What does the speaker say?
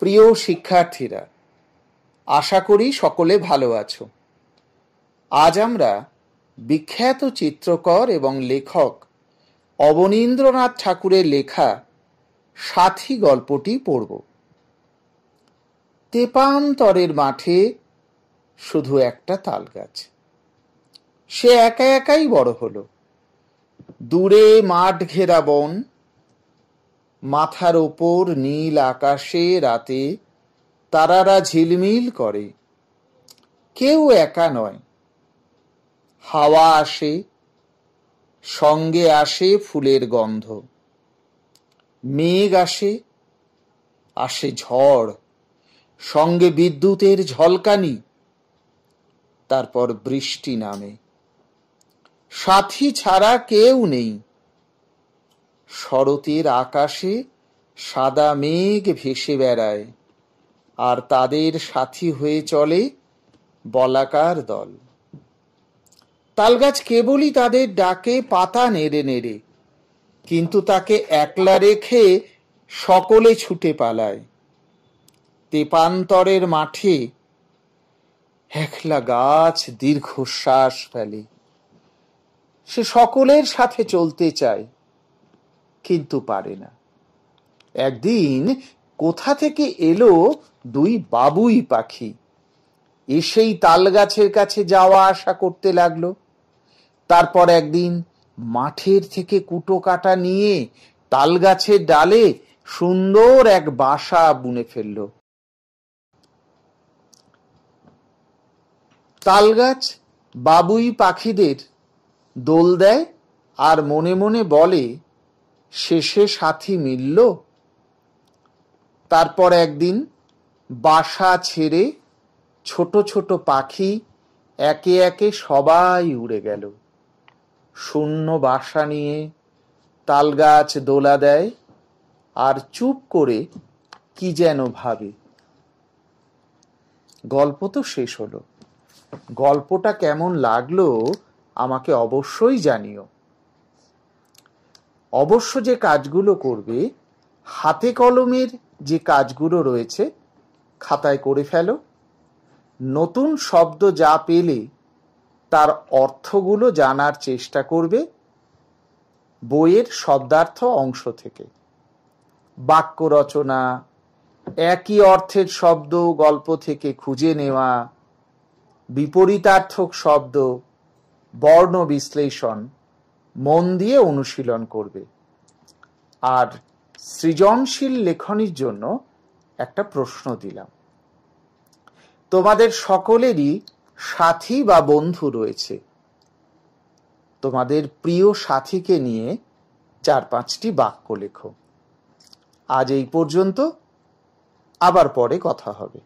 প্রিয় শিক্ষার্থীরা আশা করি সকলে ভালো আছো আজ আমরা বিখ্যাত চিত্রকর এবং লেখক অবনীন্দ্রনাথ ঠাকুরের লেখা সাথী গল্পটি পড়ব তেপান্তরের মাঠে শুধু একটা তাল গাছ সে একা একাই বড় হলো দূরে মাঠ ঘেরা বন মাথার ওপর নীল আকাশে রাতে তারারা ঝিলমিল করে কেউ একা নয় হাওয়া আসে সঙ্গে আসে ফুলের গন্ধ মেঘ আসে আসে ঝড় সঙ্গে বিদ্যুতের ঝলকানি তারপর বৃষ্টি নামে সাথী ছাড়া কেউ নেই শরতের আকাশে সাদা মেঘ ভেসে বেড়ায় আর তাদের সাথী হয়ে চলে বলাকার দল তালগাছ কেবলই তাদের ডাকে পাতা নেড়ে নেড়ে কিন্তু তাকে একলা রেখে সকলে ছুটে পালায় তেপান্তরের মাঠে একলা গাছ দীর্ঘশ্বাস ফেলে সে সকলের সাথে চলতে চায় কিন্তু পারে না একদিন কোথা থেকে এলো দুই বাবুই পাখি এসেই তাল গাছের কাছে যাওয়া আসা করতে লাগলো তারপর একদিন মাঠের থেকে কুটো কাটা নিয়ে তাল গাছের ডালে সুন্দর এক বাসা বুনে ফেলল তাল গাছ বাবুই পাখিদের দোল দেয় আর মনে মনে বলে শেষে সাথী মিলল তারপর একদিন বাসা ছেড়ে ছোট ছোট পাখি একে একে সবাই উড়ে গেল শূন্য বাসা নিয়ে তালগাছ দোলা দেয় আর চুপ করে কি যেন ভাবে গল্প তো শেষ হলো গল্পটা কেমন লাগলো আমাকে অবশ্যই জানিও অবশ্য যে কাজগুলো করবে হাতে কলমের যে কাজগুলো রয়েছে খাতায় করে ফেলো নতুন শব্দ যা পেলে তার অর্থগুলো জানার চেষ্টা করবে বইয়ের শব্দার্থ অংশ থেকে বাক্য রচনা একই অর্থের শব্দ গল্প থেকে খুঁজে নেওয়া বিপরীতার্থক শব্দ বর্ণ বিশ্লেষণ মন দিয়ে অনুশীলন করবে আর সৃজনশীল লেখনির জন্য একটা প্রশ্ন দিলাম তোমাদের সকলেরই সাথী বা বন্ধু রয়েছে তোমাদের প্রিয় সাথীকে নিয়ে চার পাঁচটি বাক্য লেখো আজ এই পর্যন্ত আবার পরে কথা হবে